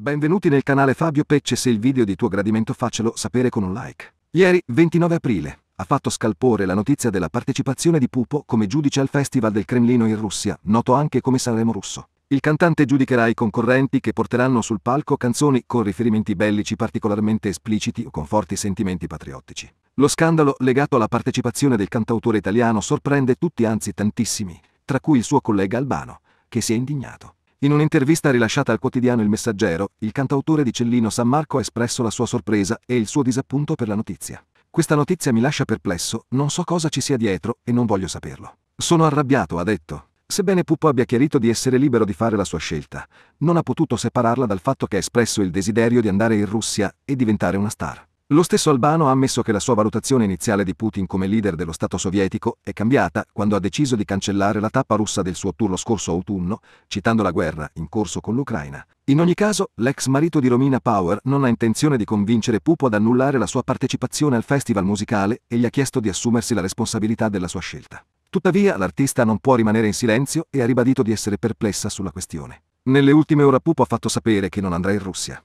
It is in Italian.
Benvenuti nel canale Fabio Pecce se il video di tuo gradimento faccelo sapere con un like. Ieri, 29 aprile, ha fatto scalpore la notizia della partecipazione di Pupo come giudice al Festival del Cremlino in Russia, noto anche come Sanremo russo. Il cantante giudicherà i concorrenti che porteranno sul palco canzoni con riferimenti bellici particolarmente espliciti o con forti sentimenti patriottici. Lo scandalo legato alla partecipazione del cantautore italiano sorprende tutti, anzi tantissimi, tra cui il suo collega Albano, che si è indignato. In un'intervista rilasciata al quotidiano Il Messaggero, il cantautore di Cellino San Marco ha espresso la sua sorpresa e il suo disappunto per la notizia. Questa notizia mi lascia perplesso, non so cosa ci sia dietro e non voglio saperlo. Sono arrabbiato, ha detto. Sebbene Puppo abbia chiarito di essere libero di fare la sua scelta, non ha potuto separarla dal fatto che ha espresso il desiderio di andare in Russia e diventare una star. Lo stesso Albano ha ammesso che la sua valutazione iniziale di Putin come leader dello Stato sovietico è cambiata quando ha deciso di cancellare la tappa russa del suo tour lo scorso autunno, citando la guerra in corso con l'Ucraina. In ogni caso, l'ex marito di Romina Power non ha intenzione di convincere Pupo ad annullare la sua partecipazione al festival musicale e gli ha chiesto di assumersi la responsabilità della sua scelta. Tuttavia, l'artista non può rimanere in silenzio e ha ribadito di essere perplessa sulla questione. Nelle ultime ore Pupo ha fatto sapere che non andrà in Russia.